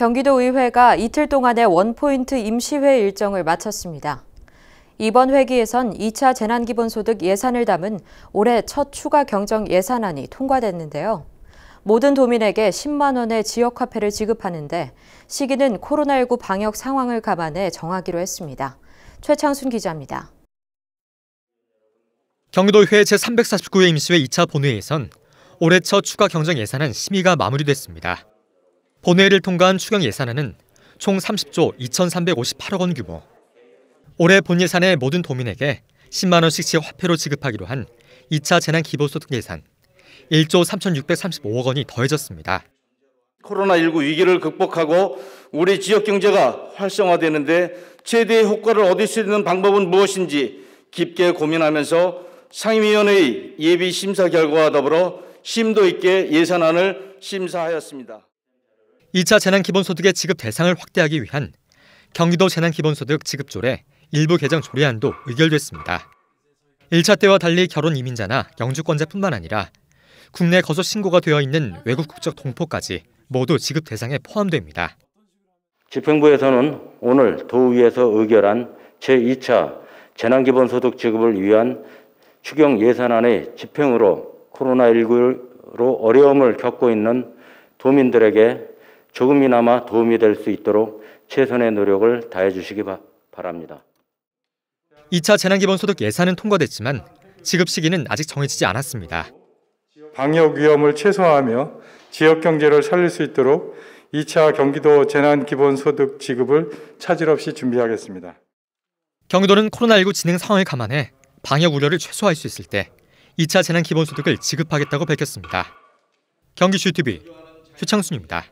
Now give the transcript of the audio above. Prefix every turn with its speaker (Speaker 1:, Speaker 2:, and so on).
Speaker 1: 경기도의회가 이틀 동안의 원포인트 임시회 일정을 마쳤습니다. 이번 회기에선 2차 재난기본소득 예산을 담은 올해 첫 추가 경정 예산안이 통과됐는데요. 모든 도민에게 10만 원의 지역화폐를 지급하는데 시기는 코로나19 방역 상황을 감안해 정하기로 했습니다. 최창순 기자입니다.
Speaker 2: 경기도의회 제349회 임시회 2차 본회의에선 올해 첫 추가 경정 예산안 심의가 마무리됐습니다. 본회의를 통과한 추경 예산안은 총 30조 2,358억 원 규모. 올해 본 예산의 모든 도민에게 10만 원씩씩 화폐로 지급하기로 한 2차 재난 기본소득 예산 1조 3,635억 원이 더해졌습니다.
Speaker 3: 코로나19 위기를 극복하고 우리 지역 경제가 활성화되는데 최대의 효과를 얻을 수 있는 방법은 무엇인지 깊게 고민하면서 상임위원회의 예비 심사 결과와 더불어 심도 있게 예산안을 심사하였습니다.
Speaker 2: 2차 재난기본소득의 지급 대상을 확대하기 위한 경기도 재난기본소득 지급조례 일부 개정 조례안도 의결됐습니다. 1차 때와 달리 결혼 이민자나 영주권자뿐만 아니라 국내 거소 신고가 되어 있는 외국 국적 동포까지 모두 지급 대상에 포함됩니다.
Speaker 4: 집행부에서는 오늘 도의에서 의결한 제2차 재난기본소득 지급을 위한 추경 예산안의 집행으로 코로나19로 어려움을 겪고 있는 도민들에게 조금이나마 도움이 될 수 있도록 최선의 노력을 다해 주시기 바랍니다.
Speaker 2: 2차 재난기본소득 예산은 통과됐지만 지급 시기는 아직 정해지지 않았습니다.
Speaker 4: 방역 위험을 최소화하며 지역 경제를 살릴 수 있도록 2차 경기도 재난기본소득 지급을 차질 없이 준비하겠습니다.
Speaker 2: 경기도는 코로나19 진행 상황을 감안해 방역 우려를 최소화할 수 있을 때 2차 재난기본소득을 지급하겠다고 밝혔습니다. 경기슈TV 휴창순입니다.